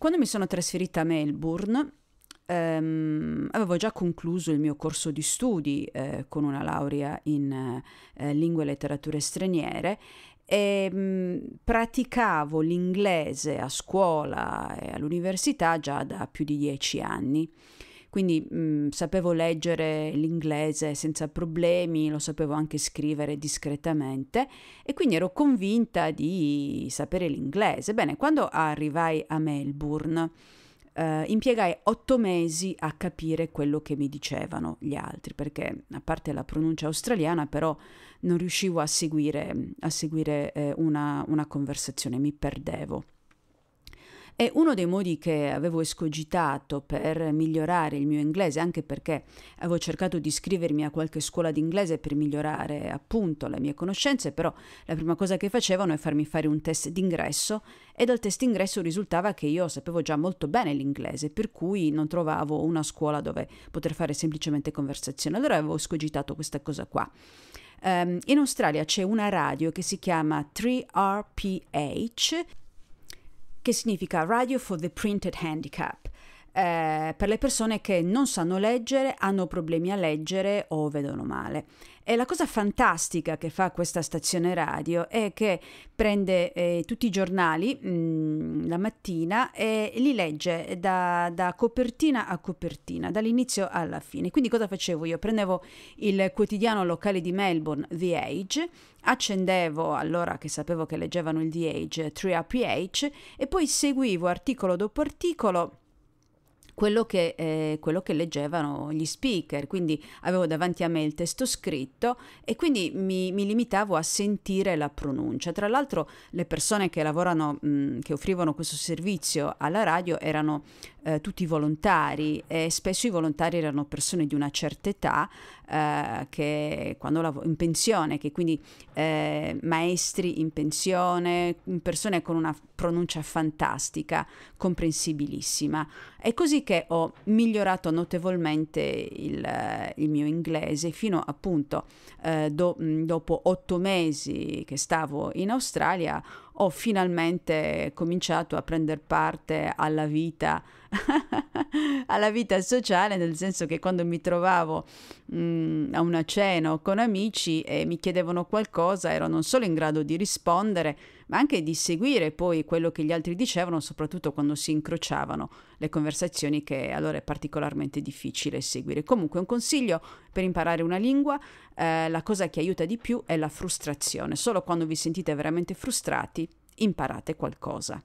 Quando mi sono trasferita a Melbourne, ehm, avevo già concluso il mio corso di studi eh, con una laurea in eh, lingue e letterature straniere e mh, praticavo l'inglese a scuola e all'università già da più di dieci anni quindi mh, mhmm, sapevo leggere l'inglese senza problemi, lo sapevo anche scrivere discretamente e quindi ero convinta di sapere l'inglese. Bene, quando arrivai a Melbourne, Uh, impiegai otto mesi a capire quello che mi dicevano gli altri, perché a parte la pronuncia australiana, però non riuscivo a seguire, a seguire eh, una, una conversazione, mi perdevo. E uno dei modi che avevo escogitato per migliorare il mio inglese, anche perché avevo cercato di iscrivermi a qualche scuola d'inglese per migliorare appunto le mie conoscenze, però la prima cosa che facevano è farmi fare un test d'ingresso e dal test d'ingresso risultava che io sapevo già molto bene l'inglese, per cui non trovavo una scuola dove poter fare semplicemente conversazione. Allora avevo escogitato questa cosa qua. Um, in Australia c'è una radio che si chiama 3RPH que significa radio for the printed handicap. eh, per le persone che non sanno leggere, hanno problemi a leggere o vedono male. E la cosa fantastica che fa questa stazione radio è che prende eh, tutti i giornali mh, mm, la mattina e li legge da, da copertina a copertina, dall'inizio alla fine. Quindi cosa facevo io? Prendevo il quotidiano locale di Melbourne, The Age, accendevo allora che sapevo che leggevano il The Age, 3APH, e poi seguivo articolo dopo articolo quello che, eh, quello che, leggevano gli speaker, quindi avevo davanti a me il testo scritto e quindi mi, mi limitavo a sentire la pronuncia. Tra l'altro le persone che lavorano, mh, mm, che offrivano questo servizio alla radio erano eh, tutti volontari e spesso i volontari erano persone di una certa età eh, che quando lav- in pensione, che quindi eh, maestri in pensione, persone con una pronuncia fantastica, comprensibilissima. E così che ho migliorato notevolmente il, eh, il mio inglese fino appunto eh, do, mm, dopo otto mesi che stavo in Australia ho finalmente cominciato a prendere parte alla vita, alla vita sociale, nel senso che quando mi trovavo mh, mm, a una cena o con amici e mi chiedevano qualcosa ero non solo in grado di rispondere, ma anche di seguire poi quello che gli altri dicevano, soprattutto quando si incrociavano le conversazioni che allora è particolarmente difficile seguire. Comunque un consiglio per imparare una lingua, eh, la cosa che aiuta di più è la frustrazione. Solo quando vi sentite veramente frustrati imparate qualcosa.